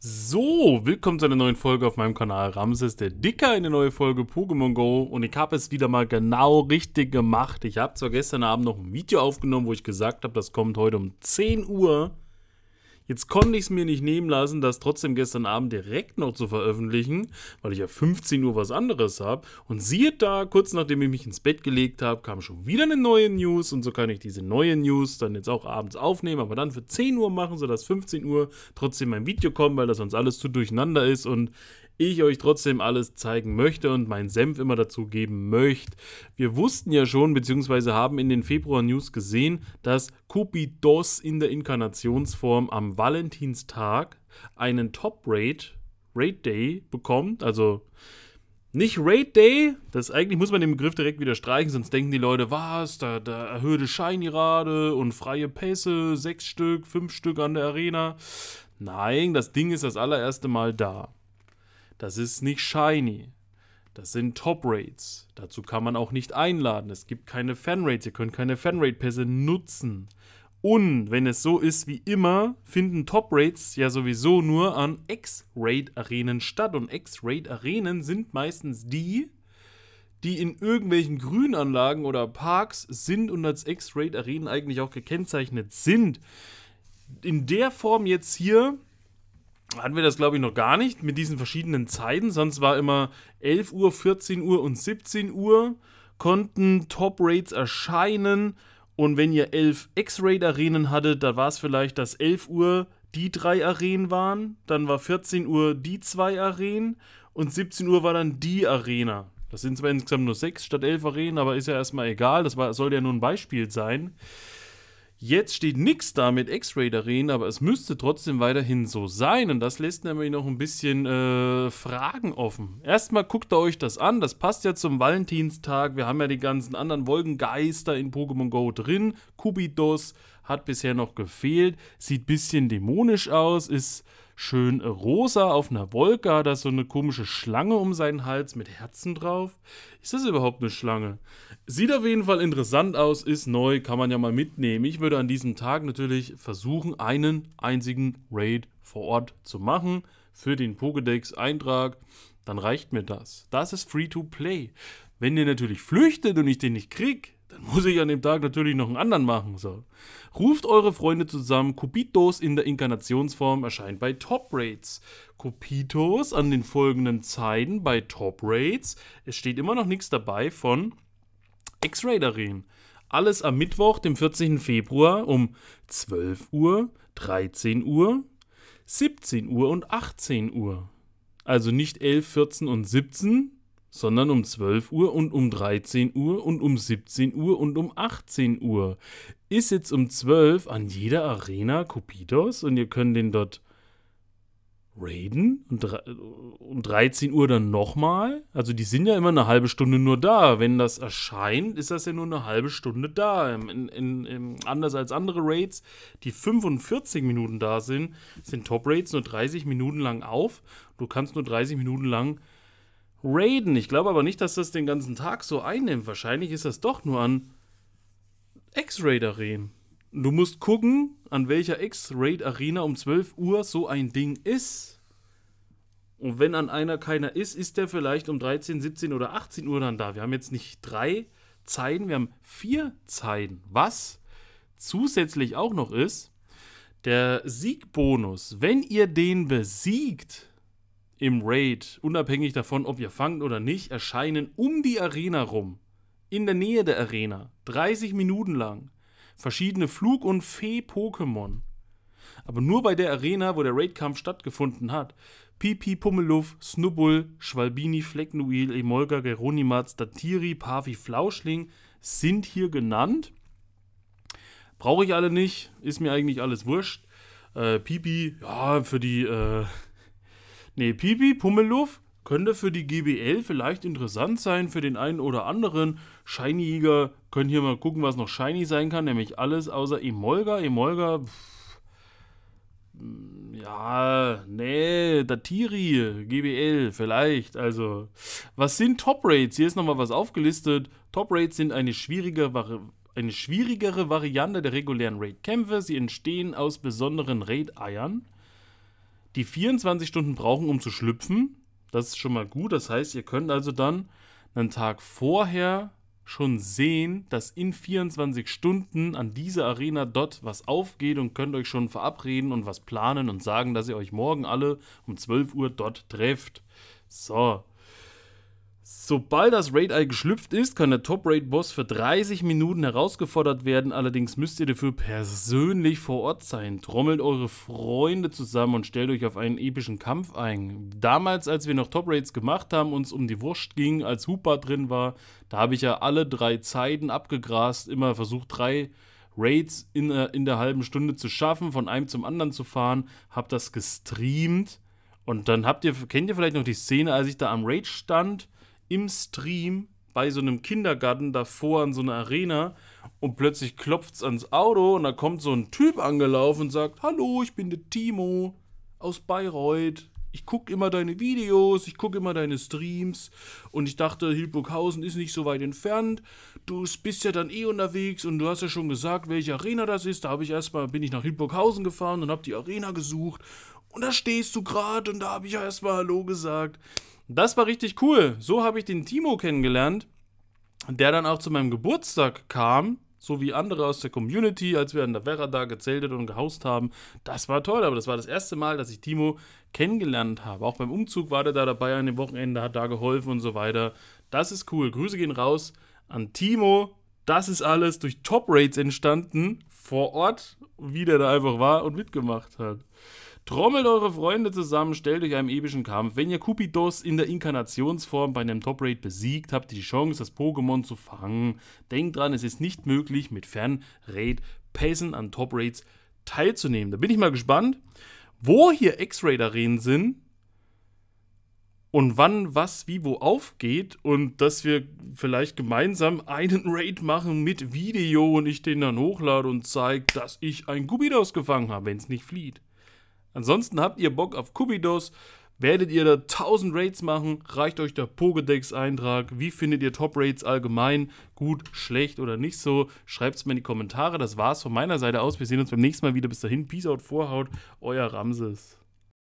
So, willkommen zu einer neuen Folge auf meinem Kanal Ramses der Dicker, eine neue Folge Pokémon Go und ich habe es wieder mal genau richtig gemacht. Ich habe zwar gestern Abend noch ein Video aufgenommen, wo ich gesagt habe, das kommt heute um 10 Uhr Jetzt konnte ich es mir nicht nehmen lassen, das trotzdem gestern Abend direkt noch zu veröffentlichen, weil ich ja 15 Uhr was anderes habe. Und siehe da, kurz nachdem ich mich ins Bett gelegt habe, kam schon wieder eine neue News und so kann ich diese neue News dann jetzt auch abends aufnehmen, aber dann für 10 Uhr machen, sodass 15 Uhr trotzdem mein Video kommt, weil das sonst alles zu durcheinander ist und ich euch trotzdem alles zeigen möchte und meinen Senf immer dazu geben möchte. Wir wussten ja schon, beziehungsweise haben in den Februar-News gesehen, dass Cupidos in der Inkarnationsform am Valentinstag einen Top-Rate, Rate Day bekommt, also nicht Raid Day, das eigentlich muss man den Begriff direkt wieder streichen, sonst denken die Leute, was, da, da erhöhte Scheinirade und freie Pässe, sechs Stück, fünf Stück an der Arena. Nein, das Ding ist das allererste Mal da. Das ist nicht shiny. Das sind Top-Rates. Dazu kann man auch nicht einladen. Es gibt keine fan Fanrates. Ihr könnt keine fan Fanrate-Pässe nutzen. Und wenn es so ist wie immer, finden Top-Rates ja sowieso nur an X-Raid-Arenen statt. Und X-Raid-Arenen sind meistens die, die in irgendwelchen Grünanlagen oder Parks sind und als X-Raid-Arenen eigentlich auch gekennzeichnet sind. In der Form jetzt hier hatten wir das, glaube ich, noch gar nicht mit diesen verschiedenen Zeiten. Sonst war immer 11 Uhr, 14 Uhr und 17 Uhr konnten Top-Rates erscheinen. Und wenn ihr 11 X-Raid-Arenen hattet, dann war es vielleicht, dass 11 Uhr die drei Arenen waren, dann war 14 Uhr die zwei Arenen und 17 Uhr war dann die Arena. Das sind zwar insgesamt nur sechs statt elf Arenen, aber ist ja erstmal egal. Das war, soll ja nur ein Beispiel sein. Jetzt steht nichts da mit X-Ray Arena, aber es müsste trotzdem weiterhin so sein. Und das lässt nämlich noch ein bisschen äh, Fragen offen. Erstmal guckt ihr euch das an. Das passt ja zum Valentinstag. Wir haben ja die ganzen anderen Wolkengeister in Pokémon Go drin. Kubidos hat bisher noch gefehlt. Sieht ein bisschen dämonisch aus. Ist schön rosa auf einer Wolke, hat er so eine komische Schlange um seinen Hals mit Herzen drauf. Ist das überhaupt eine Schlange? Sieht auf jeden Fall interessant aus, ist neu, kann man ja mal mitnehmen. Ich würde an diesem Tag natürlich versuchen, einen einzigen Raid vor Ort zu machen für den Pokédex-Eintrag. Dann reicht mir das. Das ist Free-to-Play. Wenn ihr natürlich flüchtet und ich den nicht krieg, dann muss ich an dem Tag natürlich noch einen anderen machen. So. Ruft eure Freunde zusammen. Cupitos in der Inkarnationsform erscheint bei Top Rates. Cupitos an den folgenden Zeiten bei Top Rates. Es steht immer noch nichts dabei von X-Ray Darien. Alles am Mittwoch, dem 14. Februar um 12 Uhr, 13 Uhr, 17 Uhr und 18 Uhr. Also nicht 11, 14 und 17, sondern um 12 Uhr und um 13 Uhr und um 17 Uhr und um 18 Uhr. Ist jetzt um 12 an jeder Arena Cupidos und ihr könnt den dort raiden und um 13 Uhr dann nochmal. Also die sind ja immer eine halbe Stunde nur da. Wenn das erscheint, ist das ja nur eine halbe Stunde da. In, in, in, anders als andere Raids, die 45 Minuten da sind, sind Top-Raids nur 30 Minuten lang auf. Du kannst nur 30 Minuten lang Raiden. Ich glaube aber nicht, dass das den ganzen Tag so einnimmt. Wahrscheinlich ist das doch nur an X-Raid-Arenen. Du musst gucken, an welcher X-Raid-Arena um 12 Uhr so ein Ding ist. Und wenn an einer keiner ist, ist der vielleicht um 13, 17 oder 18 Uhr dann da. Wir haben jetzt nicht drei Zeiten, wir haben vier Zeiten. Was zusätzlich auch noch ist, der Siegbonus. Wenn ihr den besiegt, im Raid, unabhängig davon, ob ihr fangt oder nicht, erscheinen um die Arena rum, in der Nähe der Arena, 30 Minuten lang, verschiedene Flug- und Fee-Pokémon. Aber nur bei der Arena, wo der Raidkampf stattgefunden hat, Pipi, Pummeluff, Snubbull, Schwalbini, Flecknuil, Emolga, Geronimatz, Datiri, Pavi, Flauschling sind hier genannt. Brauche ich alle nicht, ist mir eigentlich alles wurscht. Äh, Pipi, ja, für die, äh, Nee, Pipi, Pummeluff könnte für die GBL vielleicht interessant sein, für den einen oder anderen. Shiny-Jäger können hier mal gucken, was noch shiny sein kann, nämlich alles außer Emolga. Emolga, ja, nee, Datiri, GBL, vielleicht. Also, was sind Top Rates? Hier ist nochmal was aufgelistet. Top Rates sind eine schwierige eine schwierigere Variante der regulären Raid-Kämpfe. Sie entstehen aus besonderen Raid-Eiern die 24 Stunden brauchen, um zu schlüpfen. Das ist schon mal gut. Das heißt, ihr könnt also dann einen Tag vorher schon sehen, dass in 24 Stunden an dieser Arena dort was aufgeht und könnt euch schon verabreden und was planen und sagen, dass ihr euch morgen alle um 12 Uhr dort trefft. So, Sobald das raid Eye geschlüpft ist, kann der Top-Raid-Boss für 30 Minuten herausgefordert werden, allerdings müsst ihr dafür persönlich vor Ort sein. Trommelt eure Freunde zusammen und stellt euch auf einen epischen Kampf ein. Damals, als wir noch Top-Raids gemacht haben, uns um die Wurst ging, als Hupa drin war, da habe ich ja alle drei Zeiten abgegrast, immer versucht drei Raids in, äh, in der halben Stunde zu schaffen, von einem zum anderen zu fahren, habe das gestreamt und dann habt ihr, kennt ihr vielleicht noch die Szene, als ich da am Raid stand, im Stream bei so einem Kindergarten davor an so einer Arena und plötzlich klopft es ans Auto und da kommt so ein Typ angelaufen und sagt: Hallo, ich bin der Timo aus Bayreuth. Ich gucke immer deine Videos, ich gucke immer deine Streams und ich dachte, Hildburghausen ist nicht so weit entfernt. Du bist ja dann eh unterwegs und du hast ja schon gesagt, welche Arena das ist. Da habe ich erstmal bin ich nach Hildburghausen gefahren und habe die Arena gesucht und da stehst du gerade und da habe ich ja erstmal Hallo gesagt. Das war richtig cool. So habe ich den Timo kennengelernt, der dann auch zu meinem Geburtstag kam, so wie andere aus der Community, als wir an der Werra da gezeltet und gehaust haben. Das war toll, aber das war das erste Mal, dass ich Timo kennengelernt habe. Auch beim Umzug war der da dabei an dem Wochenende, hat da geholfen und so weiter. Das ist cool. Grüße gehen raus an Timo. Das ist alles durch Top Rates entstanden, vor Ort, wie der da einfach war und mitgemacht hat. Trommelt eure Freunde zusammen, stellt euch einem epischen Kampf. Wenn ihr Kupidos in der Inkarnationsform bei einem Top Raid besiegt, habt ihr die Chance, das Pokémon zu fangen. Denkt dran, es ist nicht möglich, mit fernraid pässen an Top Raids teilzunehmen. Da bin ich mal gespannt, wo hier X-Raid-Arenen sind und wann was wie wo aufgeht und dass wir vielleicht gemeinsam einen Raid machen mit Video und ich den dann hochlade und zeige, dass ich ein Gubidos gefangen habe, wenn es nicht flieht. Ansonsten habt ihr Bock auf Kubidos, werdet ihr da 1000 Raids machen, reicht euch der Pogedex-Eintrag, wie findet ihr Top-Raids allgemein, gut, schlecht oder nicht so, schreibt es mir in die Kommentare. Das war's von meiner Seite aus, wir sehen uns beim nächsten Mal wieder. Bis dahin, Peace out, Vorhaut, euer Ramses.